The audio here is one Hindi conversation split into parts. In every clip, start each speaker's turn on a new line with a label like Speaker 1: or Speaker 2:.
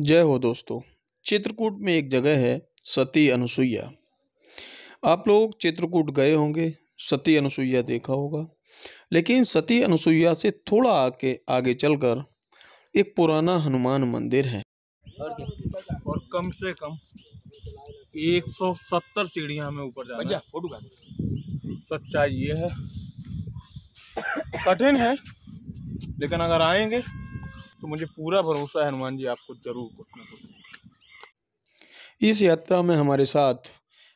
Speaker 1: जय हो दोस्तों चित्रकूट में एक जगह है सती अनुसुईया आप लोग चित्रकूट गए होंगे सती अनुसुईया देखा होगा लेकिन सती अनुसुईया से थोड़ा आके आगे चलकर एक पुराना हनुमान मंदिर है और कम से कम 170 सीढ़िया हमें ऊपर सच्चाई ये है कठिन है लेकिन अगर आएंगे तो मुझे पूरा भरोसा है हनुमान जी आपको ज़रूर कुछ ना कुछ इस यात्रा में हमारे साथ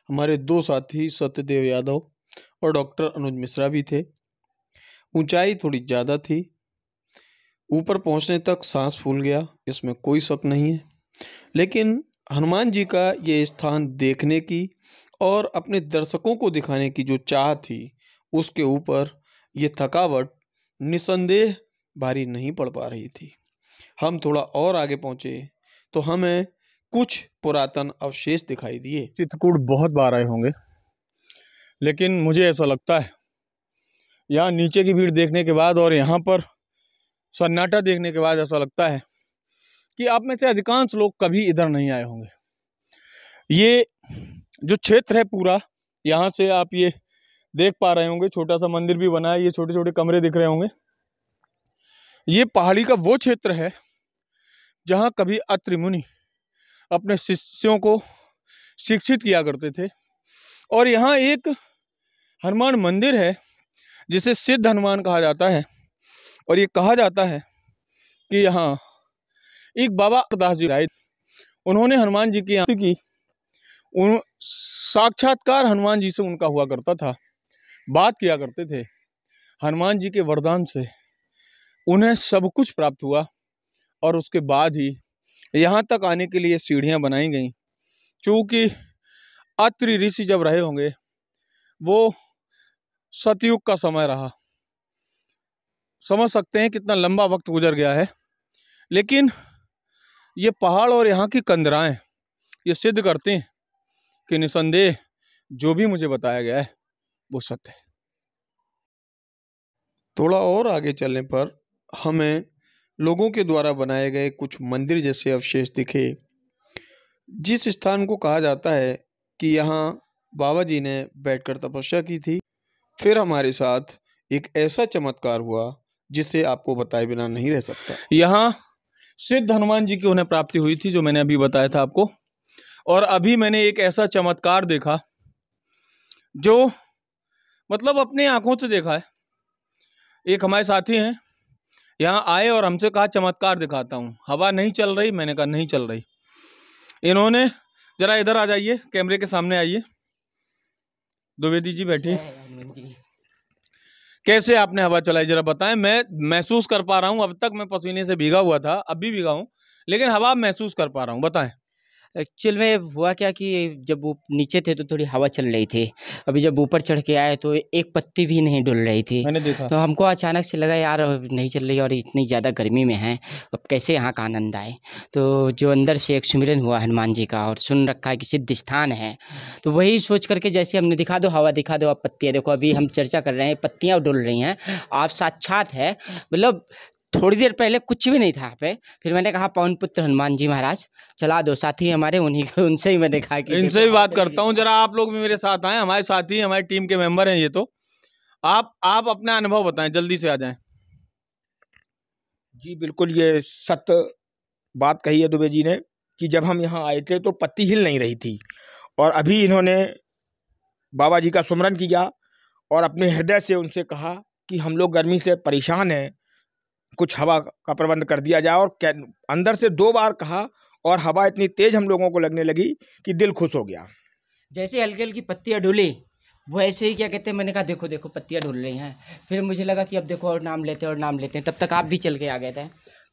Speaker 1: हमारे दो साथी सत्यदेव यादव और डॉक्टर अनुज मिश्रा भी थे ऊंचाई थोड़ी ज़्यादा थी ऊपर पहुंचने तक सांस फूल गया इसमें कोई शक नहीं है लेकिन हनुमान जी का ये स्थान देखने की और अपने दर्शकों को दिखाने की जो चाह थी उसके ऊपर ये थकावट निसंदेह भारी नहीं पड़ पा रही थी हम थोड़ा और आगे पहुंचे तो हमें कुछ पुरातन अवशेष दिखाई दिए चित्रकूट बहुत बार आए होंगे लेकिन मुझे ऐसा लगता है यहाँ नीचे की भीड़ देखने के बाद और यहाँ पर सन्नाटा देखने के बाद ऐसा लगता है कि आप में से अधिकांश लोग कभी इधर नहीं आए होंगे ये जो क्षेत्र है पूरा यहाँ से आप ये देख पा रहे होंगे छोटा सा मंदिर भी बना है ये छोटे छोटे कमरे दिख रहे होंगे ये पहाड़ी का वो क्षेत्र है जहाँ कभी अत्रिमुनि अपने शिष्यों को शिक्षित किया करते थे और यहाँ एक हनुमान मंदिर है जिसे सिद्ध हनुमान कहा जाता है और ये कहा जाता है कि यहाँ एक बाबा अरदास जी आए उन्होंने हनुमान जी की आती की उन साक्षात्कार हनुमान जी से उनका हुआ करता था बात किया करते थे हनुमान जी के वरदान से उन्हें सब कुछ प्राप्त हुआ और उसके बाद ही यहाँ तक आने के लिए सीढ़ियाँ बनाई गई चूँकि अत्रि ऋषि जब रहे होंगे वो सतयुग का समय रहा समझ सकते हैं कितना लंबा वक्त गुजर गया है लेकिन ये पहाड़ और यहाँ की कंदराएँ ये सिद्ध करते हैं कि निसंदेह जो भी मुझे बताया गया है वो सत्य है थोड़ा और आगे चलने पर हमें लोगों के द्वारा बनाए गए कुछ मंदिर जैसे अवशेष दिखे जिस स्थान को कहा जाता है कि यहाँ बाबा जी ने बैठकर तपस्या की थी फिर हमारे साथ एक ऐसा चमत्कार हुआ जिसे आपको बताए बिना नहीं रह सकता यहाँ सिद्ध हनुमान जी की उन्हें प्राप्ति हुई थी जो मैंने अभी बताया था आपको और अभी मैंने एक ऐसा चमत्कार देखा जो मतलब अपने आंखों से देखा है एक हमारे साथी हैं यहाँ आए और हमसे कहा चमत्कार दिखाता हूँ हवा नहीं चल रही मैंने कहा नहीं चल रही इन्होंने ज़रा इधर आ जाइए कैमरे के सामने आइए द्विवेदी जी बैठी कैसे आपने हवा चलाई जरा बताएं मैं महसूस कर पा रहा हूँ अब तक मैं पसीने से भीगा हुआ था अब भी भीगा हूँ लेकिन हवा महसूस कर पा रहा हूँ बताएं एक्चुअल में हुआ क्या कि जब वो नीचे थे तो थोड़ी हवा चल रही थी
Speaker 2: अभी जब ऊपर चढ़ के आए तो एक पत्ती भी नहीं डुल रही थी मैंने देखा तो हमको अचानक से लगा यार नहीं चल रही और इतनी ज़्यादा गर्मी में है अब कैसे यहाँ का आनंद आए तो जो अंदर से एक सुमिरन हुआ हनुमान जी का और सुन रखा है कि सिद्ध स्थान है तो वही सोच करके जैसे हमने दिखा दो हवा दिखा दो आप पत्तियाँ देखो अभी हम चर्चा कर रहे हैं पत्तियाँ डुल रही हैं आप साक्षात है मतलब थोड़ी देर पहले कुछ भी नहीं था यहाँ पे फिर मैंने कहा पवन पुत्र हनुमान जी महाराज चला दो साथी हमारे उन्हीं उनसे ही मैंने कहा कि इनसे भी बात
Speaker 1: करता हूँ जरा आप लोग भी मेरे साथ आए हमारे साथी हमारी टीम के मेंबर हैं ये तो आप आप अपना अनुभव बताएं जल्दी से आ जाएं जी बिल्कुल ये सत्य बात कही है दुबे जी ने कि जब हम यहाँ आए थे तो पत्ती हिल नहीं रही थी और अभी इन्होंने बाबा जी का सुमरन किया और अपने हृदय से उनसे कहा कि हम लोग गर्मी से परेशान हैं कुछ हवा का प्रबंध कर दिया जाए और अंदर से दो बार कहा और हवा इतनी तेज हम लोगों को लगने लगी कि दिल खुश हो गया
Speaker 2: जैसे हल्की हल्की पत्तियाँ डुली वैसे ही क्या कहते हैं मैंने कहा देखो देखो पत्तियाँ ढुल रही हैं फिर मुझे लगा कि अब देखो और नाम लेते हैं और नाम लेते हैं तब तक आप भी चल के आ गए थे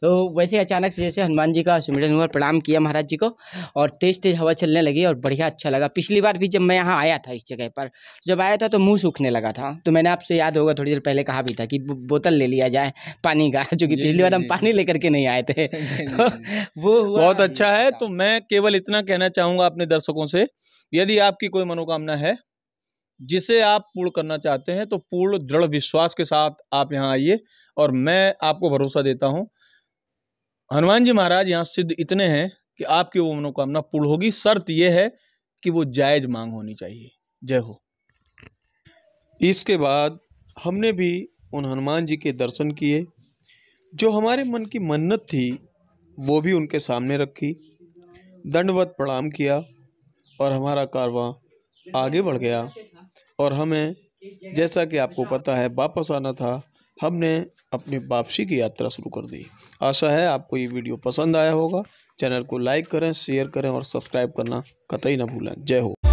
Speaker 2: तो वैसे अचानक से जैसे हनुमान जी का सुमिरन हुआ प्रणाम किया महाराज जी को और तेज तेज हवा चलने लगी और बढ़िया अच्छा लगा पिछली बार भी जब मैं यहाँ आया था इस जगह पर जब आया था तो मुंह सूखने लगा था तो मैंने आपसे याद होगा थोड़ी देर पहले कहा भी था कि बोतल ले लिया जाए पानी का जो कि पिछली बार हम पानी लेकर के नहीं आए थे तो
Speaker 1: वो बहुत अच्छा है तो मैं केवल इतना कहना चाहूँगा अपने दर्शकों से यदि आपकी कोई मनोकामना है जिसे आप पूर्ण करना चाहते हैं तो पूर्ण दृढ़ विश्वास के साथ आप यहाँ आइए और मैं आपको भरोसा देता हूँ हनुमान जी महाराज यहाँ सिद्ध इतने हैं कि आपकी वो मनोकामना पूर्ण होगी शर्त यह है कि वो जायज मांग होनी चाहिए जय हो इसके बाद हमने भी उन हनुमान जी के दर्शन किए जो हमारे मन की मन्नत थी वो भी उनके सामने रखी दंडवत प्रणाम किया और हमारा कारवा आगे बढ़ गया और हमें जैसा कि आपको पता है वापस आना था हमने अपनी वापसी की यात्रा शुरू कर दी आशा है आपको ये वीडियो पसंद आया होगा चैनल को लाइक करें शेयर करें और सब्सक्राइब करना कतई ना भूलें जय हो